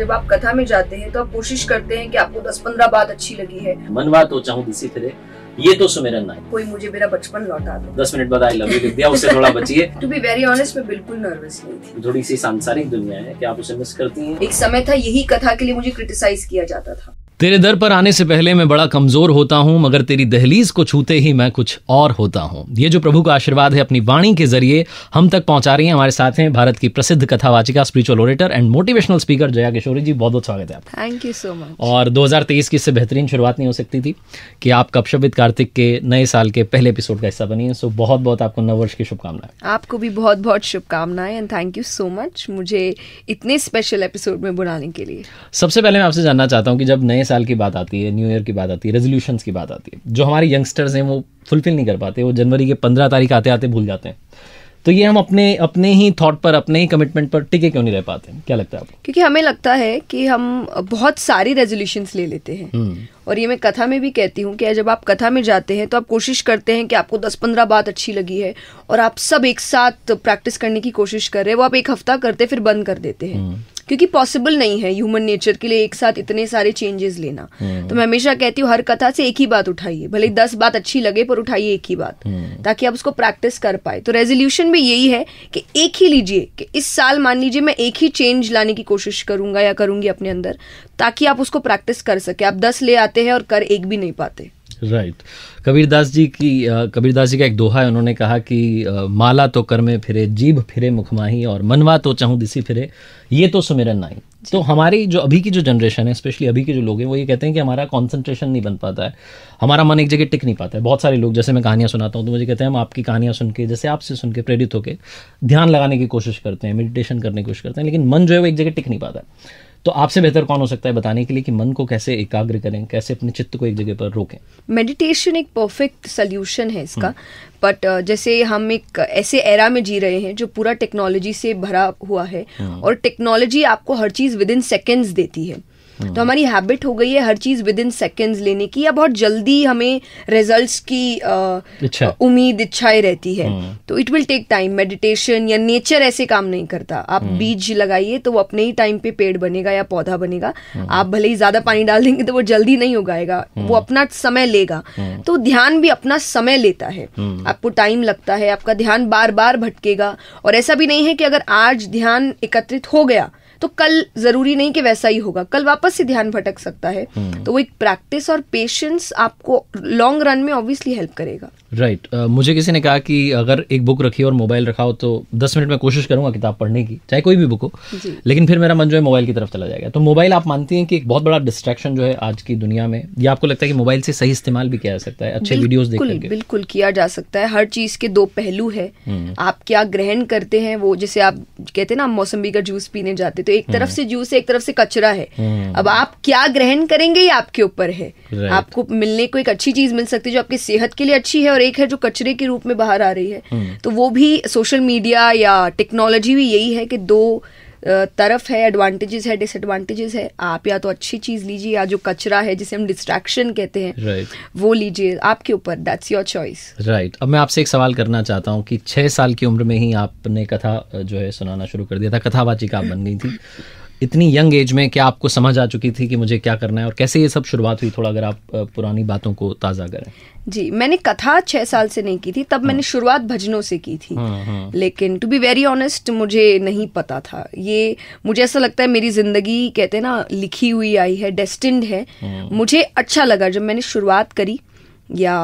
जब आप कथा में जाते हैं तो आप कोशिश करते हैं कि आपको दस पंद्रह बात अच्छी लगी है मनवा तो चाहूँ किसी तरह ये तो सुमेरन ना कोई मुझे मेरा बचपन लौटा दो दस मिनट बाद आई लव यू लिख दिया उससे थोड़ा बचिए टू बी वेरी ऑनेस्ट मैं बिल्कुल नर्वस नहीं थी थोड़ी सी सांसारिक दुनिया है क्या आप उसे मिस करती हैं एक समय था यही कथा के लिए मुझे क्रिटिसाइज किया जाता था तेरे दर पर आने से पहले मैं बड़ा कमजोर होता हूं मगर तेरी दहलीज को छूते ही मैं कुछ और होता हूं ये जो प्रभु का आशीर्वाद है अपनी वाणी के जरिए हम तक पहुंचा रही है हमारे साथ हैं भारत की प्रसिद्ध कथावाचिका spiritual orator and motivational speaker Jaya Kishori ji बहुत बहुत स्वागत है आपका थैंक यू सो मच और दो की इससे बेहतरीन शुरुआत नहीं हो सकती थी कि आप कपशपित कार्तिक के नए साल के पहले एपिसोड का हिस्सा बनी है सो बहुत बहुत आपको नववर्ष की शुभकामनाएं आपको भी बहुत बहुत शुभकामनाएं and thank you so much मुझे इतने स्पेशल एपिसोड में बुलाने के लिए सबसे पहले मैं आपसे जानना चाहता हूँ कि जब नए साल की बात आती है न्यू ईयर की बात आती है रेजोल्यूशन की बात आती है जो हमारे यंगस्टर्स हैं वो फुलफिल नहीं कर पाते वो जनवरी के पंद्रह तारीख आते आते भूल जाते हैं तो ये हम अपने अपने ही थॉट पर अपने ही कमिटमेंट पर टिके क्यों नहीं रह पाते क्या लगता है आपको क्योंकि हमें लगता है कि हम बहुत सारी रेजोल्यूशन ले लेते हैं हम्म। और ये मैं कथा में भी कहती हूँ कि जब आप कथा में जाते हैं तो आप कोशिश करते हैं कि आपको दस पंद्रह बात अच्छी लगी है और आप सब एक साथ प्रैक्टिस करने की कोशिश कर रहे हैं वो आप एक हफ्ता करते फिर बंद कर देते हैं हम्म। क्योंकि पॉसिबल नहीं है ह्यूमन नेचर के लिए एक साथ इतने सारे चेंजेस लेना हम्म। तो मैं हमेशा कहती हूँ हर कथा से एक ही बात उठाइए भले हम्म। दस बात अच्छी लगे पर उठाइए एक ही बात हम्म। ताकि आप उसको प्रैक्टिस कर पाए तो रेजोल्यूशन भी यही है कि एक ही लीजिए कि इस साल मान लीजिए मैं एक ही चेंज लाने की कोशिश करूंगा या करूंगी अपने अंदर ताकि आप उसको प्रैक्टिस कर सके आप दस ले आते हैं और कर एक भी नहीं पाते राइट कबीरदास जी की कबीरदास जी का एक दोहा है उन्होंने कहा कि माला तो कर में फिरे जीभ फिरे मुखमाही और मनवा तो चाहूँ दिसी फिरे ये तो सुमिरन नाई तो हमारी जो अभी की जो जनरेशन है स्पेशली अभी के जो लोग हैं वो ये कहते हैं कि हमारा कॉन्सेंट्रेशन नहीं बन पाता है हमारा मन एक जगह टिक नहीं पाता है बहुत सारे लोग जैसे मैं कहानियाँ सुनाता हूँ तो मुझे कहते हैं हम आपकी कहानियाँ सुन के जैसे आपसे सुन के प्रेरित होकर ध्यान लगाने की कोशिश करते हैं मेडिटेशन करने की कोशिश करते हैं लेकिन मन जो है वो एक जगह टिक नहीं पाता है तो आपसे बेहतर कौन हो सकता है बताने के लिए कि मन को कैसे एकाग्र करें कैसे अपने चित्त को एक जगह पर रोकें मेडिटेशन एक परफेक्ट सोल्यूशन है इसका बट हम्म। uh, जैसे हम एक ऐसे एरा में जी रहे हैं जो पूरा टेक्नोलॉजी से भरा हुआ है हम्म। और टेक्नोलॉजी आपको हर चीज़ विद इन सेकेंड्स देती है हम्म। तो हमारी हैबिट हो गई है हर चीज़ विद इन सेकेंड लेने की या बहुत जल्दी हमें रिजल्ट की उम्मीद इच्छाएं रहती है हम्म। तो it will take time meditation या नेचर ऐसे काम नहीं करता आप हम्म। बीज लगाइए तो वो अपने ही टाइम पे पेड़ बनेगा या पौधा बनेगा आप भले ही ज़्यादा पानी डाल देंगे तो वो जल्दी नहीं उगाएगा वो अपना समय लेगा तो ध्यान भी अपना समय लेता है आपको टाइम लगता है आपका ध्यान बार बार भटकेगा और ऐसा भी नहीं है कि अगर आज ध्यान एकत्रित हो गया तो कल जरूरी नहीं कि वैसा ही होगा कल वापस से ध्यान भटक सकता है हम्म। तो वो एक प्रैक्टिस और पेशेंस आपको लॉन्ग रन में ऑब्वियसली हेल्प करेगा राइट right. uh, मुझे किसी ने कहा कि अगर एक बुक रखी और मोबाइल रखा हो तो दस मिनट में कोशिश करूंगा किताब पढ़ने की चाहे कोई भी बुक हो लेकिन फिर मेरा मन जो है मोबाइल की तरफ चला जाएगा तो मोबाइल आप मानती हैं कि एक बहुत बड़ा डिस्ट्रैक्शन जो है आज की दुनिया में या आपको लगता है कि मोबाइल से सही इस्तेमाल भी किया जा सकता है अच्छे वीडियोज देख बिल्कुल किया जा सकता है हर चीज के दो पहलू है हम्म। आप क्या ग्रहण करते हैं वो जैसे आप कहते हैं ना मौसम्बी का जूस पीने जाते थे तो एक तरफ हम्म। से जूस है एक तरफ से कचरा है हम्म। अब आप क्या ग्रहण करेंगे ये आपके ऊपर है आपको मिलने को एक अच्छी चीज मिल सकती है जो आपकी सेहत के लिए अच्छी है और एक है जो कचरे के रूप में बाहर आ रही है हम्म। तो वो भी सोशल मीडिया या टेक्नोलॉजी भी यही है कि दो तरफ है एडवांटेजेस है डिसएडवांटेजेस है आप या तो अच्छी चीज़ लीजिए या जो कचरा है जिसे हम डिस्ट्रैक्शन कहते हैं right. वो लीजिए आपके ऊपर दैट्स योर चॉइस राइट अब मैं आपसे एक सवाल करना चाहता हूँ कि छह साल की उम्र में ही आपने कथा जो है सुनाना शुरू कर दिया था कथावाचिका आप बन गई थी इतनी यंग एज में क्या आपको समझ आ चुकी थी कि मुझे क्या करना है और कैसे ये सब शुरुआत हुई थोड़ा अगर आप पुरानी बातों को ताज़ा करें जी मैंने कथा छह साल से नहीं की थी तब मैंने हाँ। शुरुआत भजनों से की थी हाँ, हाँ। लेकिन टू बी वेरी ऑनेस्ट मुझे नहीं पता था ये मुझे ऐसा लगता है मेरी ज़िंदगी कहते हैं ना लिखी हुई आई है डेस्टिंड है मुझे अच्छा लगा जब मैंने शुरुआत करी या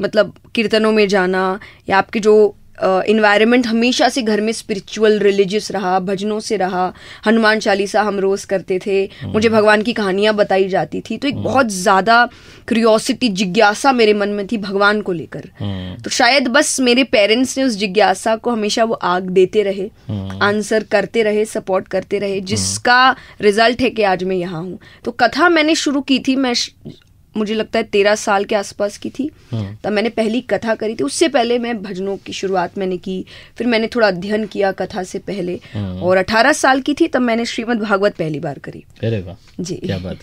मतलब कीर्तनों में जाना या आपके जो इन्वायरमेंट uh, हमेशा से घर में स्पिरिचुअल रिलीजियस रहा भजनों से रहा हनुमान चालीसा हम रोज़ करते थे हम्म। मुझे भगवान की कहानियां बताई जाती थी तो एक हम्म। बहुत ज़्यादा क्रियोसिटी जिज्ञासा मेरे मन में थी भगवान को लेकर हम्म। तो शायद बस मेरे पेरेंट्स ने उस जिज्ञासा को हमेशा वो आग देते रहे आंसर करते रहे सपोर्ट करते रहे जिसका रिजल्ट है कि आज मैं यहाँ हूँ तो कथा मैंने शुरू की थी मैं मुझे लगता है तेरह साल के आसपास की थी हम्म। तब मैंने पहली कथा करी थी उससे पहले मैं भजनों की शुरुआत मैंने की फिर मैंने थोड़ा अध्ययन किया कथा से पहले हम्म। और अठारह साल की थी तब मैंने श्रीमद भागवत पहली बार करी अरे वाह जी क्या बात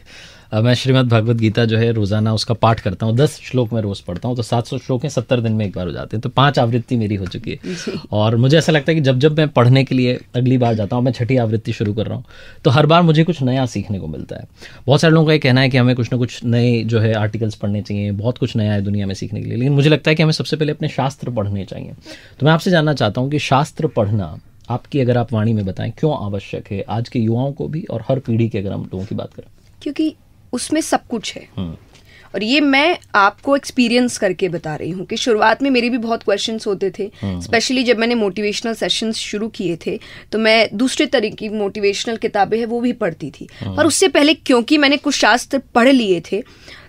मैं श्रीमद भगवत गीता जो है रोज़ाना उसका पाठ करता हूँ दस श्लोक मैं रोज़ पढ़ता हूँ तो सात सौ श्लोक हैं सत्तर दिन में एक बार हो जाते हैं तो पाँच आवृत्ति मेरी हो चुकी है और मुझे ऐसा लगता है कि जब जब मैं पढ़ने के लिए अगली बार जाता हूँ मैं छठी आवृत्ति शुरू कर रहा हूँ तो हर बार मुझे कुछ नया सीखने को मिलता है बहुत सारे लोगों का ये कहना है कि हमें कुछ ना कुछ नए जो है आर्टिकल्स पढ़ने चाहिए बहुत कुछ नया है दुनिया में सीखने के लिए लेकिन मुझे लगता है कि हमें सबसे पहले अपने शास्त्र पढ़ने चाहिए तो मैं आपसे जानना चाहता हूँ कि शास्त्र पढ़ना आपकी अगर आप वाणी में बताएं क्यों आवश्यक है आज के युवाओं को भी और हर पीढ़ी के अगर हम लोगों की बात करें क्योंकि उसमें सब कुछ है हम्म। और ये मैं आपको एक्सपीरियंस करके बता रही हूँ कि शुरुआत में मेरे भी बहुत क्वेश्चन होते थे स्पेशली हम्म। जब मैंने मोटिवेशनल सेशंस शुरू किए थे तो मैं दूसरे तरीके की मोटिवेशनल किताबें हैं वो भी पढ़ती थी पर हम्म। उससे पहले क्योंकि मैंने कुछ शास्त्र पढ़ लिए थे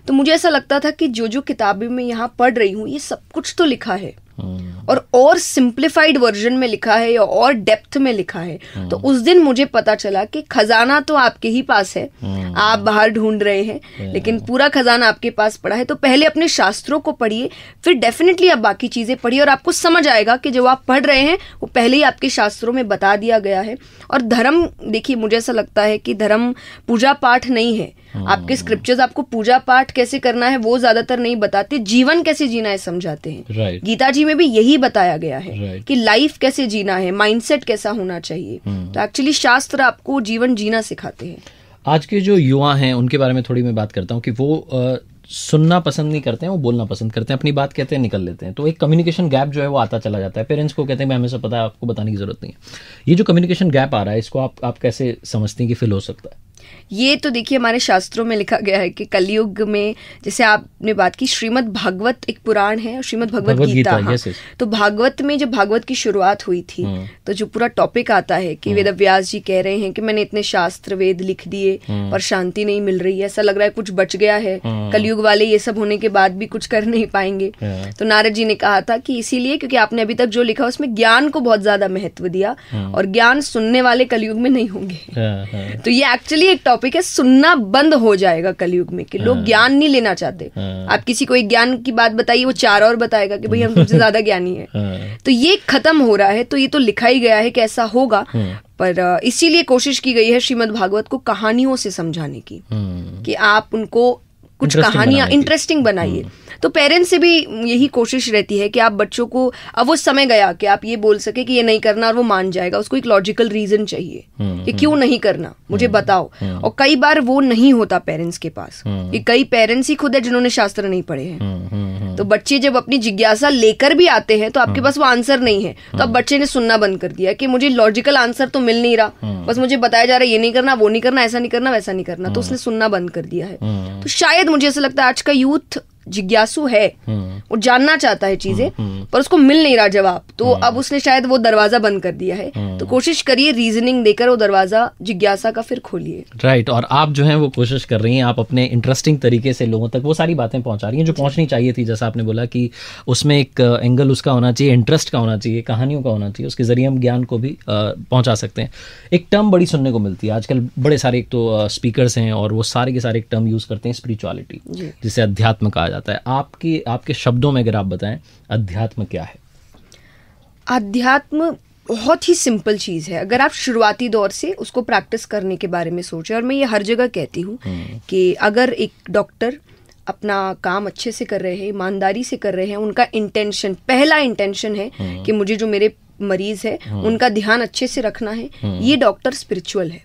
तो मुझे ऐसा लगता था कि जो जो किताबें मैं यहाँ पढ़ रही हूँ ये सब कुछ तो लिखा है हम्म। और और सिंप्लीफाइड वर्जन में लिखा है या और डेप्थ में लिखा है हम्म। तो उस दिन मुझे पता चला कि खजाना तो आपके ही पास है हम्म। आप बाहर ढूंढ रहे हैं लेकिन पूरा खजाना आपके पास पड़ा है तो पहले अपने शास्त्रों को पढ़िए फिर डेफिनेटली आप बाकी चीज़ें पढ़िए और आपको समझ आएगा कि जो आप पढ़ रहे हैं वो पहले ही आपके शास्त्रों में बता दिया गया है और धर्म देखिए मुझे ऐसा लगता है कि धर्म पूजा पाठ नहीं है आपके स्क्रिप्चर्स आपको पूजा पाठ कैसे करना है वो ज्यादातर नहीं बताते जीवन कैसे जीना है समझाते हैं right. गीता जी में भी यही बताया गया है right. कि लाइफ कैसे जीना है माइंडसेट कैसा होना चाहिए hmm. तो एक्चुअली शास्त्र आपको जीवन जीना सिखाते हैं आज के जो युवा हैं उनके बारे में थोड़ी मैं बात करता हूँ कि वो आ, सुनना पसंद नहीं करते हैं वो बोलना पसंद करते हैं अपनी बात कहते हैं निकल लेते हैं तो एक कम्युनिकेशन गैप जो है वो आता चला जाता है पेरेंट्स को कहते हैं मैं हमेशा पता है आपको बताने की जरूरत नहीं है ये जो कम्युनिकेशन गैप आ रहा है इसको आप आप कैसे समझते हैं कि फिल हो सकता है ये तो देखिए हमारे शास्त्रों में लिखा गया है कि कलयुग में जैसे आपने बात की श्रीमद् भागवत एक पुराण है और श्रीमद् भगवत, गीता, गीता हाँ, तो भागवत में जब भागवत की शुरुआत हुई थी हम्म। तो जो पूरा टॉपिक आता है कि हम्म। वेद व्यास जी कह रहे हैं कि मैंने इतने शास्त्र वेद लिख दिए और हम्म। पर शांति नहीं मिल रही है ऐसा लग रहा है कुछ बच गया है कलयुग वाले ये सब होने के बाद भी कुछ कर नहीं पाएंगे तो नारद जी ने कहा था कि इसीलिए क्योंकि आपने अभी तक जो लिखा उसमें ज्ञान को बहुत ज्यादा महत्व दिया और ज्ञान सुनने वाले कलयुग में नहीं होंगे तो ये एक्चुअली एक टॉपिक है सुनना बंद हो जाएगा कलयुग में कि लोग हाँ। ज्ञान नहीं लेना चाहते हाँ। आप किसी को एक ज्ञान की बात बताइए वो चार और बताएगा कि भाई हम सबसे ज्यादा ज्ञानी है हाँ। तो ये खत्म हो रहा है तो ये तो लिखा ही गया है कि ऐसा होगा पर इसीलिए कोशिश की गई है श्रीमद भागवत को कहानियों से समझाने की कि आप उनको कुछ कहानियां इंटरेस्टिंग बनाइए तो पेरेंट्स से भी यही कोशिश रहती है कि आप बच्चों को अब वो समय गया कि आप ये बोल सके कि ये नहीं करना और वो मान जाएगा उसको एक लॉजिकल रीजन चाहिए हम्म, कि हम्म। क्यों नहीं करना मुझे हम्म, बताओ और कई बार वो नहीं होता पेरेंट्स के पास ये कई पेरेंट्स ही खुद है जिन्होंने शास्त्र नहीं पढ़े हैं तो बच्चे जब अपनी जिज्ञासा लेकर भी आते हैं तो आपके पास वो आंसर नहीं है तो अब बच्चे ने सुनना बंद कर दिया कि मुझे लॉजिकल आंसर तो मिल नहीं रहा बस मुझे बताया जा रहा है ये नहीं करना वो नहीं करना ऐसा नहीं करना वैसा नहीं करना तो उसने सुनना बंद कर दिया है तो शायद मुझे ऐसा लगता है आज का यूथ जिज्ञासु है वो हम्म। जानना चाहता है चीजें हम्म, हम्म। पर उसको मिल नहीं रहा जवाब तो अब उसने शायद वो दरवाजा बंद कर दिया है तो कोशिश करिए रीजनिंग देकर वो दरवाजा जिज्ञासा का फिर खोलिए राइट और आप जो है वो कोशिश कर रही हैं आप अपने इंटरेस्टिंग तरीके से लोगों तक वो सारी बातें पहुंचा रही हैं जो पहुंचनी चाहिए थी जैसा आपने बोला कि उसमें एक एंगल उसका होना चाहिए इंटरेस्ट का होना चाहिए कहानियों का होना चाहिए उसके जरिए हम ज्ञान को भी पहुंचा सकते हैं एक टर्म बड़ी सुनने को मिलती है आजकल बड़े सारे एक तो स्पीकर हैं और वो सारे के सारे एक टर्म यूज करते हैं स्पिरिचुअलिटी जिसे अध्यात्म कहा जाता है आपकी आपके शब्दों में अगर आप बताएं अध्यात्म क्या है अध्यात्म बहुत ही सिंपल चीज़ है अगर आप शुरुआती दौर से उसको प्रैक्टिस करने के बारे में सोचें और मैं ये हर जगह कहती हूँ हम्म। कि अगर एक डॉक्टर अपना काम अच्छे से कर रहे हैं ईमानदारी से कर रहे हैं उनका इंटेंशन पहला इंटेंशन है हम्म। कि मुझे जो मेरे मरीज है हम्म। उनका ध्यान अच्छे से रखना है ये डॉक्टर स्पिरिचुअल है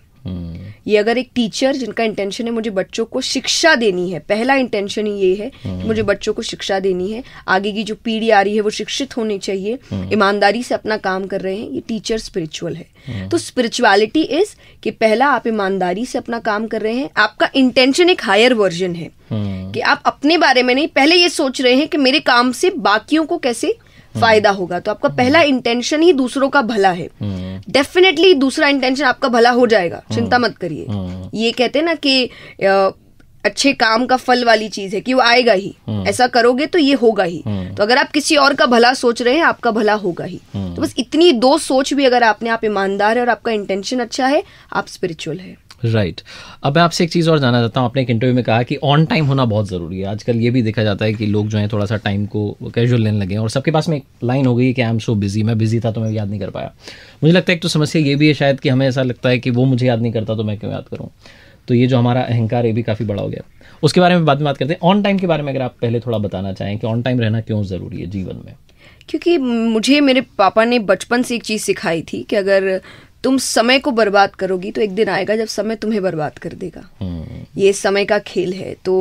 ये अगर एक टीचर जिनका इंटेंशन है मुझे बच्चों को शिक्षा देनी है पहला इंटेंशन ही ये है कि हाँ। मुझे बच्चों को शिक्षा देनी है आगे की जो पीढ़ी आ रही है वो शिक्षित होनी चाहिए हाँ। ईमानदारी से अपना काम कर रहे हैं ये टीचर स्पिरिचुअल है हाँ। तो स्पिरिचुअलिटी इज कि पहला आप ईमानदारी से अपना काम कर रहे हैं आपका इंटेंशन एक हायर वर्जन है कि आप अपने बारे में नहीं पहले ये सोच रहे हैं कि मेरे काम से बाकियों को कैसे हम्म। फायदा होगा तो आपका पहला इंटेंशन हम्म। ही दूसरों का भला है डेफिनेटली हम्म। दूसरा इंटेंशन आपका भला हो जाएगा चिंता मत करिए ये कहते हैं ना कि अच्छे काम का फल वाली चीज है कि वो आएगा ही ऐसा करोगे तो ये होगा ही तो अगर आप किसी और का भला सोच रहे हैं आपका भला होगा ही तो बस इतनी दो सोच भी अगर आपने आप ईमानदार है और आपका इंटेंशन अच्छा है आप स्पिरिचुअल है राइट अब मैं आपसे एक चीज़ और जानना चाहता हूँ आपने एक इंटरव्यू में कहा कि ऑन टाइम होना बहुत ज़रूरी है आजकल ये भी देखा जाता है कि लोग जो है थोड़ा सा टाइम को कैजुअल लेने लगे और सबके पास में एक लाइन हो गई कि आई एम सो बिजी मैं बिजी था तो मैं याद नहीं कर पाया मुझे लगता है एक तो समस्या ये भी है शायद कि हमें ऐसा लगता है कि वो मुझे याद नहीं करता तो मैं क्यों याद करूँ तो ये जो हमारा अहंकार ये भी काफ़ी बड़ा हो गया उसके बारे में बाद में बात करते हैं ऑन टाइम के बारे में अगर आप पहले थोड़ा बताना चाहें कि ऑन टाइम रहना क्यों ज़रूरी है जीवन में क्योंकि मुझे मेरे पापा ने बचपन से एक चीज़ सिखाई थी कि अगर तुम समय को बर्बाद करोगी तो एक दिन आएगा जब समय तुम्हें बर्बाद कर देगा हम्म। ये समय का खेल है तो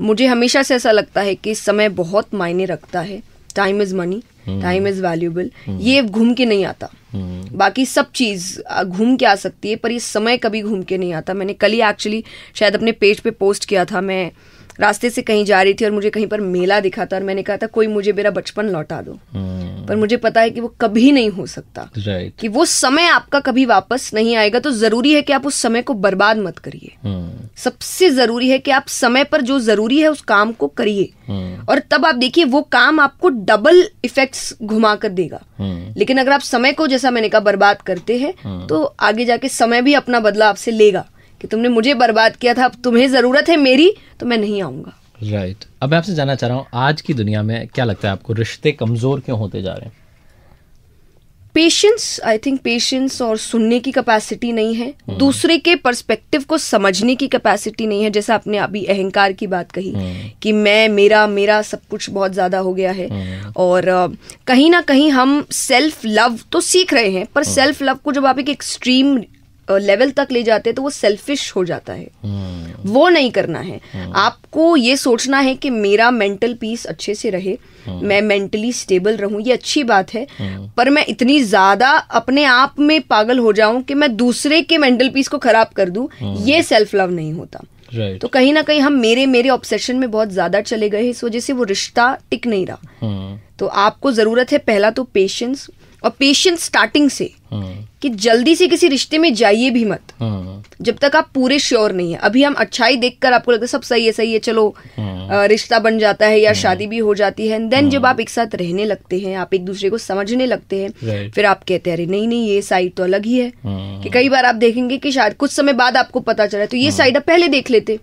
मुझे हमेशा से ऐसा लगता है कि समय बहुत मायने रखता है time is money time is valuable ये घूम के नहीं आता हम्म। बाकी सब चीज घूम के आ सकती है पर ये समय कभी घूम के नहीं आता मैंने कल ही एक्चुअली शायद अपने पेज पे पोस्ट किया था मैं रास्ते से कहीं जा रही थी और मुझे कहीं पर मेला दिखा था और मैंने कहा था कोई मुझे मेरा बचपन लौटा दो हम्म। पर मुझे पता है कि वो कभी नहीं हो सकता right. कि वो समय आपका कभी वापस नहीं आएगा तो जरूरी है कि आप उस समय को बर्बाद मत करिए हम्म। सबसे जरूरी है कि आप समय पर जो जरूरी है उस काम को करिए हम्म। और तब आप देखिए वो काम आपको डबल इफेक्ट्स घुमा कर देगा लेकिन अगर आप समय को जैसा मैंने कहा बर्बाद करते हैं तो आगे जाके समय भी अपना बदला आपसे लेगा कि तुमने मुझे बर्बाद किया था अब तुम्हें ज़रूरत है मेरी तो मैं नहीं आऊंगा राइट right. अब मैं आपसे जानना चाह रहा हूँ आज की दुनिया में क्या लगता है आपको रिश्ते कमज़ोर क्यों होते जा रहे हैं पेशेंस आई थिंक पेशेंस और सुनने की कैपेसिटी नहीं है hmm. दूसरे के पर्सपेक्टिव को समझने की कैपेसिटी नहीं है जैसा आपने अभी अहंकार की बात कही hmm. कि मैं मेरा मेरा सब कुछ बहुत ज़्यादा हो गया है hmm. और कहीं ना कहीं हम सेल्फ लव तो सीख रहे हैं पर सेल्फ hmm. लव को जब आप एक एक्सट्रीम लेवल तक ले जाते हैं तो वो सेल्फिश हो जाता है hmm. वो नहीं करना है hmm. आपको ये सोचना है कि मेरा मेंटल पीस अच्छे से रहे hmm. मैं मेंटली स्टेबल रहूं ये अच्छी बात है पर मैं इतनी ज्यादा अपने आप में पागल हो जाऊं कि मैं दूसरे के मेंटल पीस को खराब कर दूं ये सेल्फ लव नहीं होता right. तो कहीं ना कहीं हम मेरे मेरे ऑब्सेशन में बहुत ज्यादा चले गए इस वजह से वो रिश्ता टिक नहीं रहा तो आपको जरूरत है पहला तो पेशेंस और पेशेंस स्टार्टिंग से कि जल्दी से किसी रिश्ते में जाइए भी मत हाँ। जब तक आप पूरे श्योर नहीं है अभी हम अच्छाई देखकर आपको लगता है सब सही है सही है चलो हाँ। रिश्ता बन जाता है या हाँ। शादी भी हो जाती है देन जब आप एक साथ रहने लगते हैं आप एक दूसरे को समझने लगते हैं फिर आप कहते हैं अरे नहीं नहीं ये साइड तो अलग ही है कि कई बार आप देखेंगे कि शायद कुछ समय बाद आपको पता चला तो ये साइड आप पहले देख लेते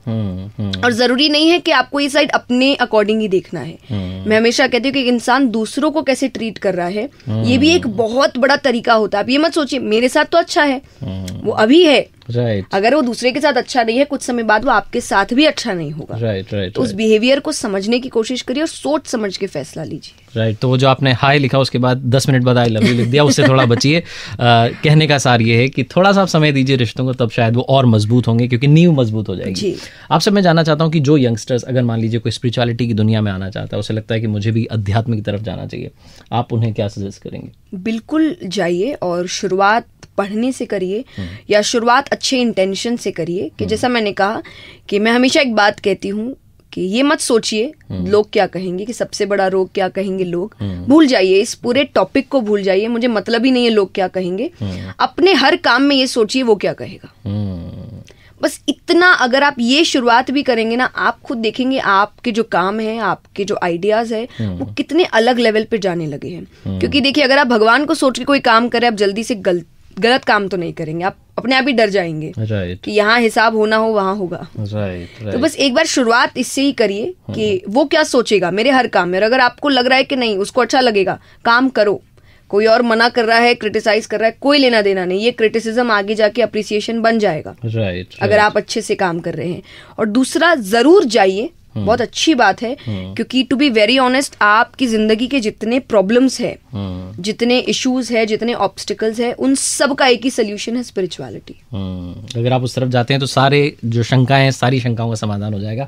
और जरूरी नहीं है कि आपको ये साइड अपने अकॉर्डिंग ही देखना है मैं हमेशा कहती हूँ कि इंसान दूसरों को कैसे ट्रीट कर रहा है ये भी एक बहुत बड़ा तरीका होता है आप ये मत सोचिए मेरे साथ तो अच्छा है वो हम्म। अभी है राइट right. अगर वो दूसरे के साथ अच्छा नहीं है कुछ समय बाद वो आपके साथ भी अच्छा नहीं होगा राइट right, राइट तो उस बिहेवियर को समझने की कोशिश करिए और सोच समझ के फैसला लीजिए राइट right, तो वो जो आपने हाय लिखा उसके बाद दस मिनट बाद आई लव यू लिख दिया उससे थोड़ा बचिए कहने का सार ये है कि थोड़ा सा आप समय दीजिए रिश्तों को तब शायद वो और मजबूत होंगे क्योंकि नींव मजबूत हो जाएगी आपसे मैं जानना चाहता हूँ कि जो यंगस्टर्स अगर मान लीजिए कोई स्पिरिचुअलिटी की दुनिया में आना चाहता है उसे लगता है कि मुझे भी अध्यात्म की तरफ जाना चाहिए आप उन्हें क्या सजेस्ट करेंगे बिल्कुल जाइए और शुरुआत पढ़ने से करिए हम्म। या शुरुआत अच्छे इंटेंशन से करिए कि हम्म। जैसा मैंने कहा कि मैं हमेशा एक बात कहती हूँ कि ये मत सोचिए हम्म। लोग क्या कहेंगे कि सबसे बड़ा रोग क्या कहेंगे लोग हम्म। भूल जाइए इस पूरे टॉपिक को भूल जाइए मुझे मतलब ही नहीं है लोग क्या कहेंगे अपने हर काम में ये सोचिए वो क्या कहेगा बस इतना अगर आप ये शुरुआत भी करेंगे ना आप खुद देखेंगे आपके जो काम है आपके जो आइडियाज है वो कितने अलग लेवल पे जाने लगे हैं क्योंकि देखिए अगर आप भगवान को सोच के कोई काम करें आप जल्दी से गलत गलत काम तो नहीं करेंगे आप अपने आप ही डर जाएंगे right. कि यहाँ हिसाब होना हो वहाँ होगा right, तो right. तो बस एक बार शुरुआत इससे ही करिए हाँ, कि हाँ। वो क्या सोचेगा मेरे हर काम में और अगर आपको लग रहा है कि नहीं उसको अच्छा लगेगा काम करो कोई और मना कर रहा है क्रिटिसाइज कर रहा है कोई लेना देना नहीं ये क्रिटिसिज्म आगे जाके अप्रिसिएशन बन जाएगा राइट right. अगर आप अच्छे से काम कर रहे हैं और दूसरा जरूर जाइए हम्म। बहुत अच्छी बात है हम्म। क्योंकि टू बी वेरी ऑनेस्ट आपकी जिंदगी के जितने प्रॉब्लम्स हम्म। हैं जितने इश्यूज है जितने ऑब्स्टिकल्स है उन सब का एक ही सोल्यूशन है स्पिरिचुअलिटी अगर आप उस तरफ जाते हैं तो सारे जो शंकाएं सारी शंकाओं का समाधान हो जाएगा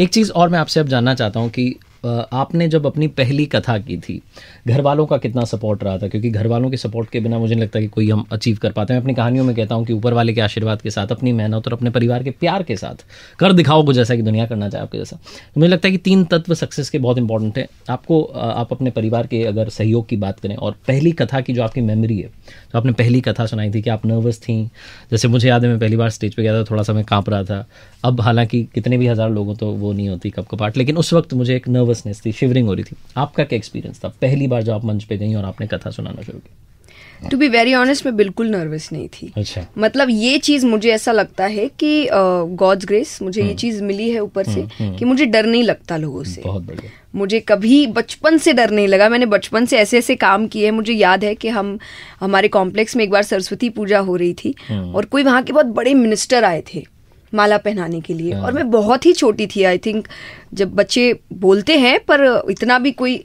एक चीज और मैं आपसे अब जानना चाहता हूँ कि आपने जब अपनी पहली कथा की थी घर वालों का कितना सपोर्ट रहा था क्योंकि घर वालों के सपोर्ट के बिना मुझे नहीं लगता कि कोई हम अचीव कर पाते हैं अपनी कहानियों में कहता हूँ कि ऊपर वाले के आशीर्वाद के साथ अपनी मेहनत और अपने परिवार के प्यार के साथ कर दिखाओ को जैसा कि दुनिया करना चाहे आपके जैसा तो मुझे लगता है कि तीन तत्व सक्सेस के बहुत इंपॉर्टेंट हैं आपको आप अपने परिवार के अगर सहयोग की बात करें और पहली कथा की जो आपकी मेमोरी है जो आपने पहली कथा सुनाई थी कि आप नर्वस थी जैसे मुझे याद है मैं पहली बार स्टेज पर गया था थोड़ा सा मैं काँप रहा था अब हालांकि कितने भी हज़ार लोगों तो वो नहीं होती कप कपाट लेकिन उस वक्त मुझे एक नर्वस नर्वसनेस थी शिवरिंग हो रही थी आपका क्या एक्सपीरियंस था पहली बार जब आप मंच पे गई और आपने कथा सुनाना शुरू की टू बी वेरी ऑनेस्ट मैं बिल्कुल नर्वस नहीं थी अच्छा मतलब ये चीज मुझे ऐसा लगता है कि गॉड्स uh, ग्रेस मुझे ये हम्म। चीज मिली है ऊपर से हम्म, हम्म। कि मुझे डर नहीं लगता लोगों से बहुत बढ़िया मुझे कभी बचपन से डर नहीं लगा मैंने बचपन से ऐसे ऐसे काम किए हैं मुझे याद है कि हम हमारे कॉम्प्लेक्स में एक बार सरस्वती पूजा हो रही थी और कोई वहाँ के बहुत बड़े मिनिस्टर आए थे माला पहनाने के लिए और हाँ। मैं बहुत ही छोटी थी आई थिंक जब बच्चे बोलते हैं पर इतना भी कोई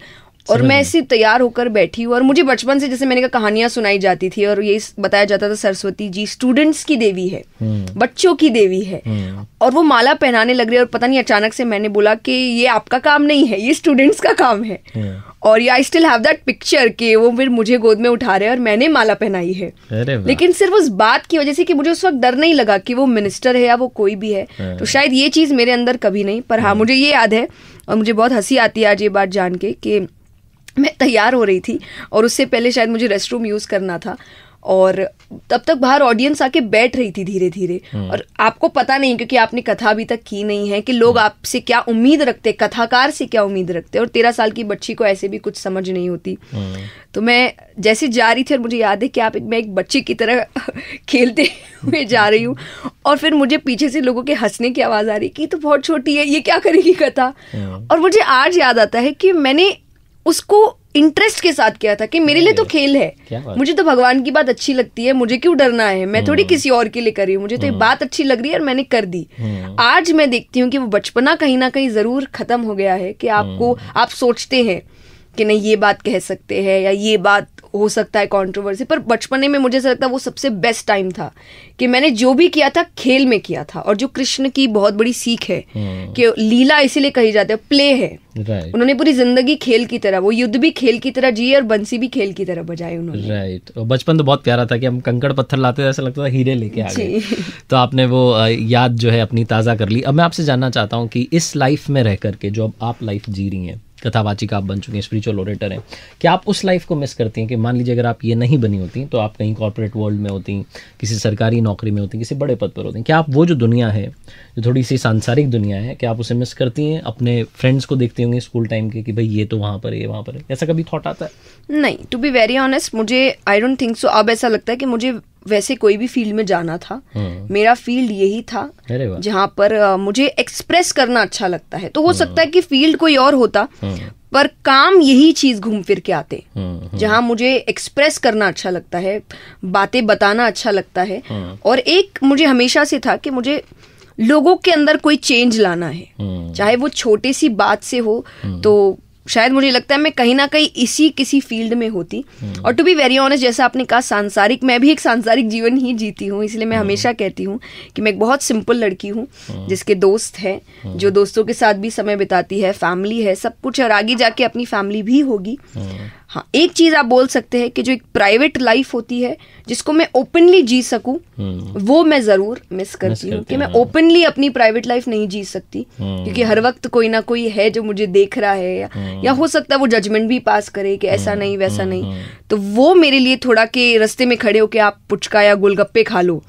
और मैं ऐसी तैयार होकर बैठी हूँ और मुझे बचपन से जैसे मैंने कहा कहानियां सुनाई जाती थी और ये बताया जाता था सरस्वती जी स्टूडेंट्स की देवी है हम्म। बच्चों की देवी है हम्म। और वो माला पहनाने लग रही है और पता नहीं अचानक से मैंने बोला कि ये आपका काम नहीं है ये स्टूडेंट्स का काम है हम्म। और ये I still have that picture कि वो फिर मुझे गोद में उठा रहे और मैंने माला पहनाई है लेकिन सिर्फ उस बात की वजह से कि मुझे उस वक्त डर नहीं लगा कि वो मिनिस्टर है या वो कोई भी है हाँ। तो शायद ये चीज़ मेरे अंदर कभी नहीं पर हाँ, हाँ मुझे ये याद है और मुझे बहुत हंसी आती है आज ये बात जान के कि मैं तैयार हो रही थी और उससे पहले शायद मुझे रेस्ट रूम यूज़ करना था और तब तक बाहर ऑडियंस आके बैठ रही थी धीरे धीरे हम्म। और आपको पता नहीं क्योंकि आपने कथा अभी तक की नहीं है कि लोग हम्म। आपसे क्या उम्मीद रखते कथाकार से क्या उम्मीद रखते और तेरह साल की बच्ची को ऐसे भी कुछ समझ नहीं होती हम्म। तो मैं जैसे जा रही थी और मुझे याद है कि आप मैं एक बच्ची की तरह खेलते हुए जा रही हूँ और फिर मुझे पीछे से लोगों के हंसने की आवाज़ आ रही कि तो बहुत छोटी है ये क्या करेगी कथा और मुझे आज याद आता है कि मैंने उसको इंटरेस्ट के साथ किया था कि मेरे लिए तो खेल है मुझे तो भगवान की बात अच्छी लगती है मुझे क्यों डरना है मैं थोड़ी हम्म। किसी और के लिए कर रही हूँ मुझे तो ये हम्म। बात अच्छी लग रही है और मैंने कर दी हम्म। आज मैं देखती हूँ कि वो बचपना कहीं ना कहीं जरूर खत्म हो गया है कि आपको आप सोचते हैं कि नहीं ये बात कह सकते हैं या ये बात हो सकता है कंट्रोवर्सी पर बचपने में मुझे ऐसा लगता है वो सबसे बेस्ट टाइम था कि मैंने जो भी किया था खेल में किया था और जो कृष्ण की बहुत बड़ी सीख है हम्म। कि लीला इसीलिए कही जाती है प्ले है right. उन्होंने पूरी जिंदगी खेल की तरह वो युद्ध भी खेल की तरह जिए और बंसी भी खेल की तरह बजाई उन्होंने राइट right. बचपन तो बहुत प्यारा था कि हम कंकड़ पत्थर लाते थे ऐसा लगता था हीरे लेके आ गए तो आपने वो याद जो है अपनी ताज़ा कर ली अब मैं आपसे जानना चाहता हूँ कि इस लाइफ में रह करके जो अब आप लाइफ जी रही हैं कथावाचिका आप बन चुके हैं स्पिरिचुअल ओरेटर हैं क्या आप उस लाइफ को मिस करती हैं कि मान लीजिए अगर आप ये नहीं बनी होती तो आप कहीं कॉरपोरेट वर्ल्ड में होती किसी सरकारी नौकरी में होती किसी बड़े पद पर होती क्या आप वो जो दुनिया है जो थोड़ी सी सांसारिक दुनिया है क्या आप उसे मिस करती हैं अपने फ्रेंड्स को देखती होंगी स्कूल टाइम के कि भाई ये तो वहाँ पर है वहाँ पर है ऐसा कभी थॉट आता है नहीं टू बी वेरी ऑनेस्ट मुझे आई डोंट थिंक सो अब ऐसा लगता है कि मुझे वैसे कोई भी फील्ड में जाना था हम्म। मेरा फील्ड यही था जहाँ पर मुझे एक्सप्रेस करना अच्छा लगता है तो हो हम्म। सकता है कि फील्ड कोई और होता हम्म। पर काम यही चीज घूम फिर के आते जहाँ मुझे एक्सप्रेस करना अच्छा लगता है बातें बताना अच्छा लगता है और एक मुझे हमेशा से था कि मुझे लोगों के अंदर कोई चेंज लाना है चाहे वो छोटे सी बात से हो तो शायद मुझे लगता है मैं कहीं ना कहीं इसी किसी फील्ड में होती हम्म। और टू बी वेरी ऑनेस्ट जैसा आपने कहा सांसारिक मैं भी एक सांसारिक जीवन ही जीती हूँ इसलिए मैं हम्म। हमेशा कहती हूँ कि मैं एक बहुत सिंपल लड़की हूँ हम्म। जिसके दोस्त हैं जो दोस्तों के साथ भी समय बिताती है फैमिली है सब कुछ और आगे जाके अपनी फैमिली भी होगी हाँ एक चीज आप बोल सकते हैं कि जो एक प्राइवेट लाइफ होती है जिसको मैं ओपनली जी सकूं हम्म। वो मैं जरूर मिस करती हूँ कि मैं ओपनली हाँ। अपनी प्राइवेट लाइफ नहीं जी सकती हम्म। क्योंकि हर वक्त कोई ना कोई है जो मुझे देख रहा है या, हम्म। या हो सकता है वो जजमेंट भी पास करे कि ऐसा नहीं वैसा नहीं तो वो मेरे लिए थोड़ा के रस्ते में खड़े होके आप पुचका या गोलगप्पे खा लो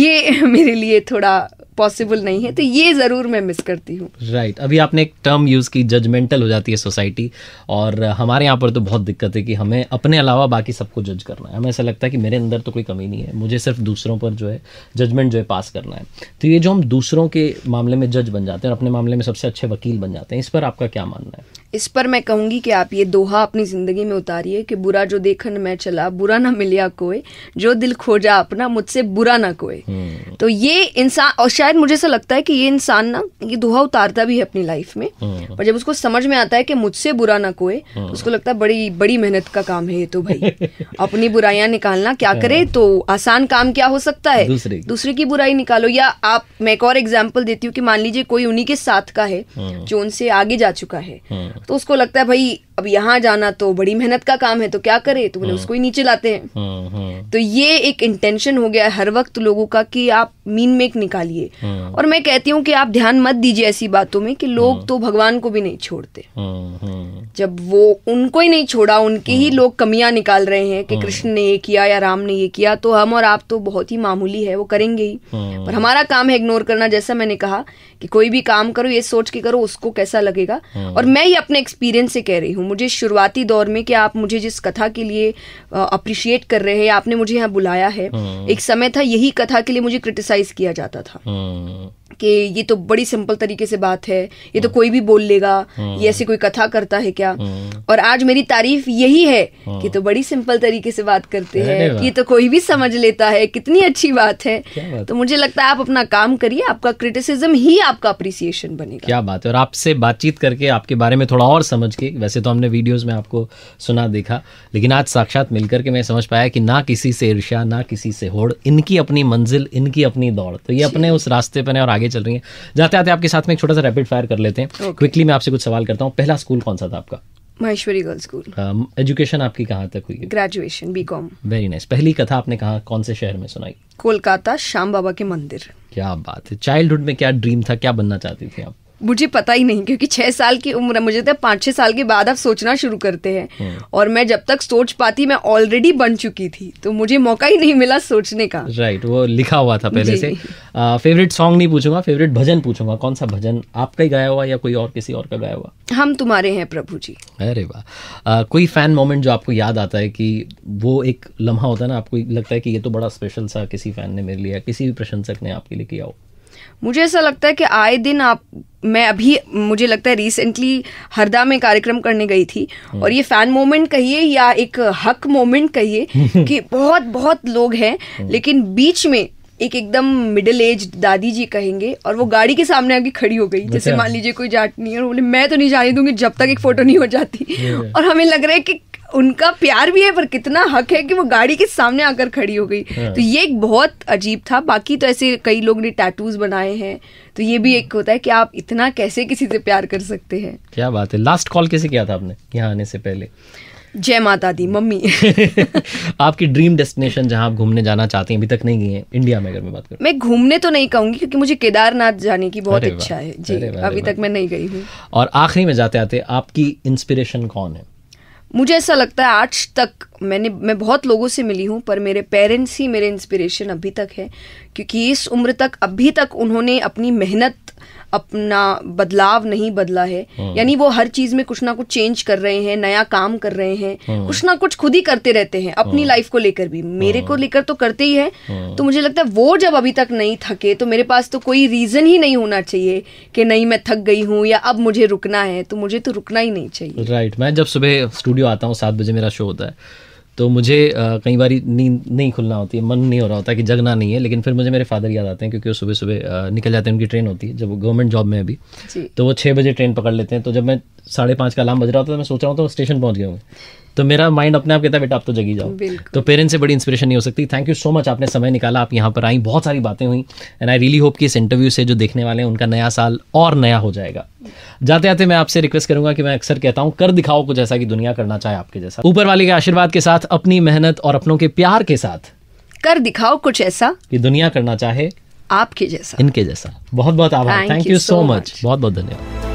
ये मेरे लिए थोड़ा पॉसिबल नहीं है तो ये ज़रूर मैं मिस करती हूँ राइट right. अभी आपने एक टर्म यूज़ की जजमेंटल हो जाती है सोसाइटी और हमारे यहाँ पर तो बहुत दिक्कत है कि हमें अपने अलावा बाकी सबको जज करना है हमें ऐसा लगता है कि मेरे अंदर तो कोई कमी नहीं है मुझे सिर्फ दूसरों पर जो है जजमेंट जो है पास करना है तो ये जो हम दूसरों के मामले में जज बन जाते हैं और अपने मामले में सबसे अच्छे वकील बन जाते हैं इस पर आपका क्या मानना है इस पर मैं कहूंगी कि आप ये दोहा अपनी ज़िंदगी में उतारिए कि बुरा जो देखन मैं चला बुरा ना मिलिया कोई जो दिल खोजा अपना मुझसे बुरा ना कोई हम्म। तो ये इंसान और शायद मुझे ऐसा लगता है कि ये इंसान ना ये दोहा उतारता भी है अपनी लाइफ में हम्म। पर जब उसको समझ में आता है कि मुझसे बुरा ना कोई हम्म। उसको लगता है बड़ी बड़ी मेहनत का काम है ये तो भाई अपनी बुराइयां निकालना क्या करे तो आसान काम क्या हो सकता है दूसरे की बुराई निकालो या आप मैं एक और एग्जाम्पल देती हूँ कि मान लीजिए कोई उन्हीं के साथ का है जो उनसे आगे जा चुका है तो उसको लगता है भाई अब यहाँ जाना तो बड़ी मेहनत का काम है तो क्या करे तो बोले हाँ। उसको ही नीचे लाते हैं हाँ, हाँ। तो ये एक इंटेंशन हो गया हर वक्त लोगों का कि आप मीन मेक निकालिए और मैं कहती हूँ कि आप ध्यान मत दीजिए ऐसी बातों में कि लोग तो भगवान को भी नहीं छोड़ते जब वो उनको ही नहीं छोड़ा उनके ही लोग कमियां निकाल रहे हैं कि कृष्ण ने ये किया या राम ने ये किया तो हम और आप तो बहुत ही मामूली है वो करेंगे ही पर हमारा काम है इग्नोर करना जैसा मैंने कहा कि कोई भी काम करो ये सोच के करो उसको कैसा लगेगा और मैं ही अपने एक्सपीरियंस से कह रही हूँ हूँ मुझे शुरुआती दौर में कि आप मुझे जिस कथा के लिए अप्रिशिएट कर रहे हैं आपने मुझे यहाँ बुलाया है हाँ। एक समय था यही कथा के लिए मुझे क्रिटिसाइज किया जाता था हाँ। कि ये तो बड़ी सिंपल तरीके से बात है ये तो कोई भी बोल लेगा हम्म। ये ऐसी कोई कथा करता है क्या हम्म। और आज मेरी तारीफ यही है हाँ। कि तो बड़ी सिंपल तरीके से बात करते हैं ये तो कोई भी समझ लेता है कितनी अच्छी बात है बात तो मुझे लगता है आप अपना काम करिए आपका क्रिटिसिज्म ही आपका अप्रिसिएशन बनेगा क्या बात है और आपसे बातचीत करके आपके बारे में थोड़ा और समझ के वैसे तो हमने वीडियोज में आपको सुना देखा लेकिन आज साक्षात मिलकर के मैं समझ पाया कि ना किसी से ईर्ष्या ना किसी से होड़ इनकी अपनी मंजिल इनकी अपनी दौड़ तो ये अपने उस रास्ते पर और आगे चल रही हैं जाते आते आपके साथ में एक छोटा सा रैपिड फायर कर लेते हैं क्विकली मैं आपसे कुछ सवाल करता हूँ पहला स्कूल कौन सा था आपका महेश्वरी गर्ल्स स्कूल एजुकेशन आपकी कहाँ तक हुई graduation B Com very nice पहली कथा आपने कहा कौन से शहर में सुनाई कोलकाता श्याम बाबा के मंदिर क्या बात है चाइल्डहुड में क्या ड्रीम था क्या बनना चाहती थी आप मुझे पता ही नहीं क्योंकि छह साल की उम्र मुझे तो पांच छह साल के बाद आप सोचना शुरू करते हैं हम्म। और मैं जब तक सोच पाती मैं ऑलरेडी बन चुकी थी तो मुझे मौका ही नहीं मिला सोचने का राइट right, वो लिखा हुआ था पहले से फेवरेट सॉन्ग नहीं पूछूंगा फेवरेट भजन पूछूंगा कौन सा भजन आपका ही गाया हुआ या कोई और किसी और का गाया हुआ हम तुम्हारे हैं प्रभु जी अरे वाह कोई फैन मोमेंट जो आपको याद आता है कि वो एक लम्हा होता है ना आपको लगता है कि ये तो बड़ा स्पेशल सा किसी फैन ने मेरे लिए किसी भी प्रशंसक ने आपके लिए किया हो मुझे ऐसा लगता है कि आए दिन आप मैं अभी मुझे लगता है रिसेंटली हरदा में कार्यक्रम करने गई थी हाँ। और ये फैन मोमेंट कहिए या एक हक मोमेंट कहिए कि बहुत बहुत लोग हैं हाँ। लेकिन बीच में एक एकदम मिडिल एज दादी जी कहेंगे और वो गाड़ी के सामने आगे खड़ी हो गई जैसे अच्छा। मान लीजिए कोई है और बोले मैं तो नहीं जाने दूंगी जब तक एक फोटो नहीं हो जाती और हमें लग रहा है कि उनका प्यार भी है पर कितना हक है कि वो गाड़ी के सामने आकर खड़ी हो गई हाँ। तो ये एक बहुत अजीब था बाकी तो ऐसे कई लोग ने टैटूज बनाए हैं तो ये भी एक होता है कि आप इतना कैसे किसी से प्यार कर सकते हैं क्या बात है लास्ट कॉल कैसे किया था आपने यहाँ आने से पहले जय माता दी मम्मी आपकी ड्रीम डेस्टिनेशन जहां आप घूमने जाना चाहते हैं अभी तक नहीं गई हैं इंडिया में अगर मैं बात करूं मैं घूमने तो नहीं कहूंगी क्योंकि मुझे केदारनाथ जाने की बहुत इच्छा है जी अभी तक मैं नहीं गई हूँ और आखिरी में जाते आते आपकी इंस्पिरेशन कौन है मुझे ऐसा लगता है आज तक मैंने मैं बहुत लोगों से मिली हूँ पर मेरे पेरेंट्स ही मेरे इंस्पिरेशन अभी तक है क्योंकि इस उम्र तक अभी तक उन्होंने अपनी मेहनत अपना बदलाव नहीं बदला है हाँ। यानी वो हर चीज में कुछ ना कुछ चेंज कर रहे हैं नया काम कर रहे हैं हाँ। कुछ ना कुछ खुद ही करते रहते हैं अपनी लाइफ हाँ। को लेकर भी मेरे को लेकर तो करते ही है तो मुझे लगता है वो जब अभी तक नहीं थके तो मेरे पास तो कोई रीजन ही नहीं होना चाहिए कि नहीं मैं थक गई हूँ या अब मुझे रुकना है तो मुझे तो रुकना ही नहीं चाहिए राइट मैं जब सुबह स्टूडियो आता हूँ सात बजे मेरा शो होता है तो मुझे कई बार नींद नहीं खुलना होती है मन नहीं हो रहा होता कि जगना नहीं है लेकिन फिर मुझे मेरे फादर याद आते हैं क्योंकि वो सुबह सुबह निकल जाते हैं उनकी ट्रेन होती है जब वो गवर्नमेंट जॉब में अभी तो वो छः बजे ट्रेन पकड़ लेते हैं तो जब मैं साढ़े पाँच का अलार्म बज रहा होता है तो मैं सोच रहा हूँ तो स्टेशन पहुँच गए होंगे तो मेरा माइंड अपने आप कहता है बेटा आप तो जगी जाओ तो पेरेंट्स से बड़ी इंस्पिरेशन नहीं हो सकती थैंक यू सो मच आपने समय निकाला आप यहाँ पर आई बहुत सारी बातें हुई एंड आई रियली होप कि इस इंटरव्यू से जो देखने वाले हैं उनका नया साल और नया हो जाएगा जाते जाते मैं आपसे रिक्वेस्ट करूंगा कि मैं अक्सर कहता हूँ कर दिखाओ कुछ ऐसा कि दुनिया करना चाहे आपके जैसा ऊपर वाले के आशीर्वाद के साथ अपनी मेहनत और अपनों के प्यार के साथ कर दिखाओ कुछ ऐसा कि दुनिया करना चाहे आपके जैसा इनके जैसा बहुत बहुत आभार थैंक यू सो मच बहुत बहुत धन्यवाद